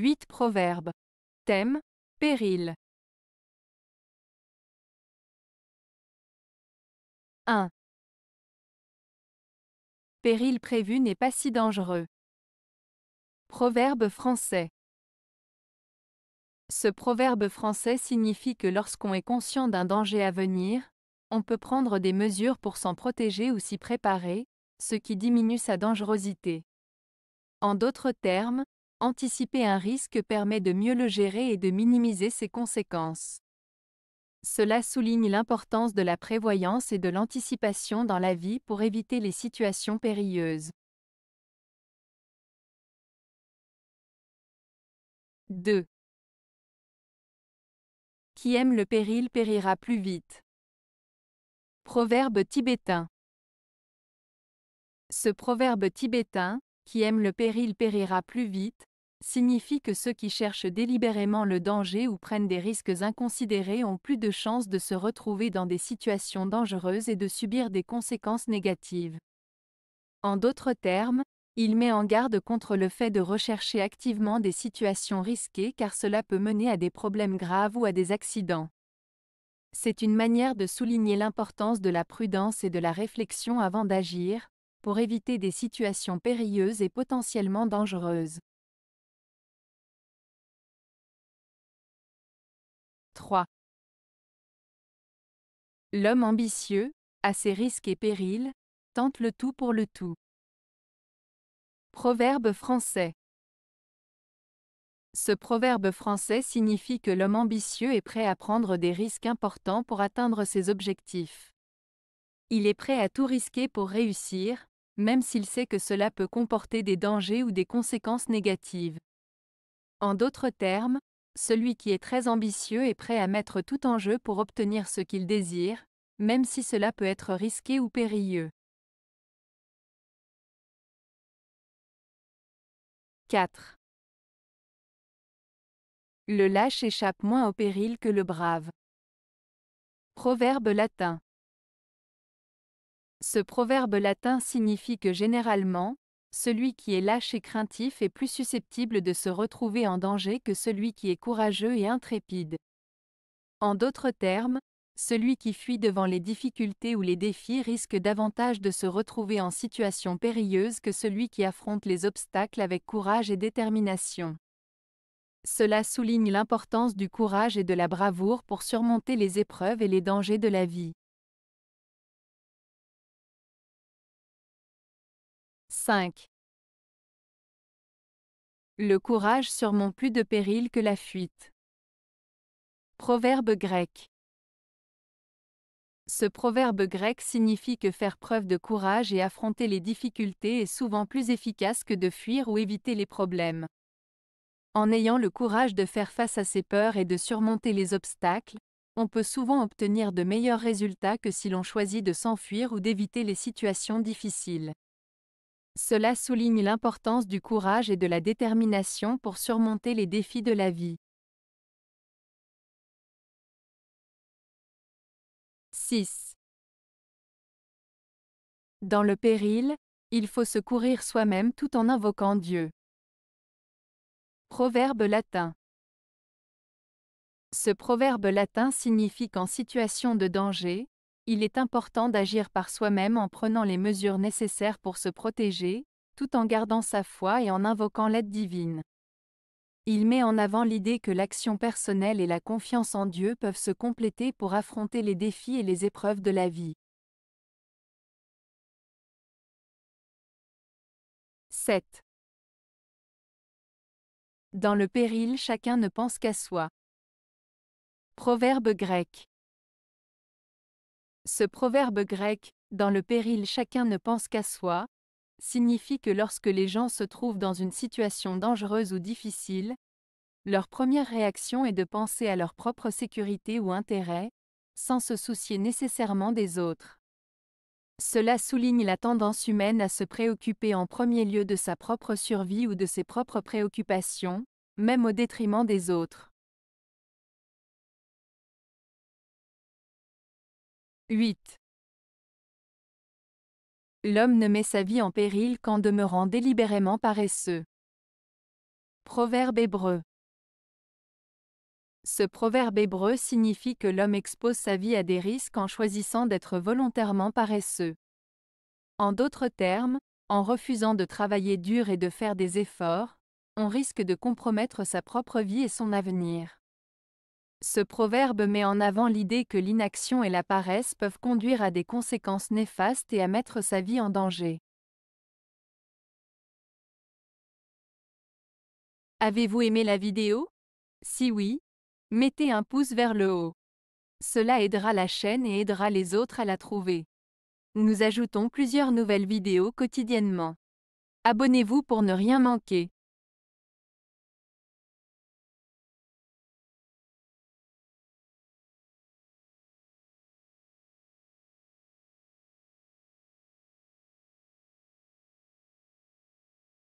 8 Proverbes. Thème Péril. 1. Péril prévu n'est pas si dangereux. Proverbe français. Ce proverbe français signifie que lorsqu'on est conscient d'un danger à venir, on peut prendre des mesures pour s'en protéger ou s'y préparer, ce qui diminue sa dangerosité. En d'autres termes, Anticiper un risque permet de mieux le gérer et de minimiser ses conséquences. Cela souligne l'importance de la prévoyance et de l'anticipation dans la vie pour éviter les situations périlleuses. 2. Qui aime le péril périra plus vite. Proverbe tibétain. Ce proverbe tibétain, qui aime le péril périra plus vite, signifie que ceux qui cherchent délibérément le danger ou prennent des risques inconsidérés ont plus de chances de se retrouver dans des situations dangereuses et de subir des conséquences négatives. En d'autres termes, il met en garde contre le fait de rechercher activement des situations risquées car cela peut mener à des problèmes graves ou à des accidents. C'est une manière de souligner l'importance de la prudence et de la réflexion avant d'agir, pour éviter des situations périlleuses et potentiellement dangereuses. 3. L'homme ambitieux, à ses risques et périls, tente le tout pour le tout. Proverbe français. Ce proverbe français signifie que l'homme ambitieux est prêt à prendre des risques importants pour atteindre ses objectifs. Il est prêt à tout risquer pour réussir, même s'il sait que cela peut comporter des dangers ou des conséquences négatives. En d'autres termes, celui qui est très ambitieux est prêt à mettre tout en jeu pour obtenir ce qu'il désire, même si cela peut être risqué ou périlleux. 4. Le lâche échappe moins au péril que le brave. Proverbe latin. Ce proverbe latin signifie que généralement, celui qui est lâche et craintif est plus susceptible de se retrouver en danger que celui qui est courageux et intrépide. En d'autres termes, celui qui fuit devant les difficultés ou les défis risque davantage de se retrouver en situation périlleuse que celui qui affronte les obstacles avec courage et détermination. Cela souligne l'importance du courage et de la bravoure pour surmonter les épreuves et les dangers de la vie. 5. Le courage surmonte plus de périls que la fuite. Proverbe grec. Ce proverbe grec signifie que faire preuve de courage et affronter les difficultés est souvent plus efficace que de fuir ou éviter les problèmes. En ayant le courage de faire face à ses peurs et de surmonter les obstacles, on peut souvent obtenir de meilleurs résultats que si l'on choisit de s'enfuir ou d'éviter les situations difficiles. Cela souligne l'importance du courage et de la détermination pour surmonter les défis de la vie. 6. Dans le péril, il faut se courir soi-même tout en invoquant Dieu. Proverbe latin. Ce proverbe latin signifie qu'en situation de danger, il est important d'agir par soi-même en prenant les mesures nécessaires pour se protéger, tout en gardant sa foi et en invoquant l'aide divine. Il met en avant l'idée que l'action personnelle et la confiance en Dieu peuvent se compléter pour affronter les défis et les épreuves de la vie. 7. Dans le péril chacun ne pense qu'à soi. Proverbe grec. Ce proverbe grec, dans le péril chacun ne pense qu'à soi, signifie que lorsque les gens se trouvent dans une situation dangereuse ou difficile, leur première réaction est de penser à leur propre sécurité ou intérêt, sans se soucier nécessairement des autres. Cela souligne la tendance humaine à se préoccuper en premier lieu de sa propre survie ou de ses propres préoccupations, même au détriment des autres. 8. L'homme ne met sa vie en péril qu'en demeurant délibérément paresseux. Proverbe hébreu. Ce proverbe hébreu signifie que l'homme expose sa vie à des risques en choisissant d'être volontairement paresseux. En d'autres termes, en refusant de travailler dur et de faire des efforts, on risque de compromettre sa propre vie et son avenir. Ce proverbe met en avant l'idée que l'inaction et la paresse peuvent conduire à des conséquences néfastes et à mettre sa vie en danger. Avez-vous aimé la vidéo Si oui, mettez un pouce vers le haut. Cela aidera la chaîne et aidera les autres à la trouver. Nous ajoutons plusieurs nouvelles vidéos quotidiennement. Abonnez-vous pour ne rien manquer.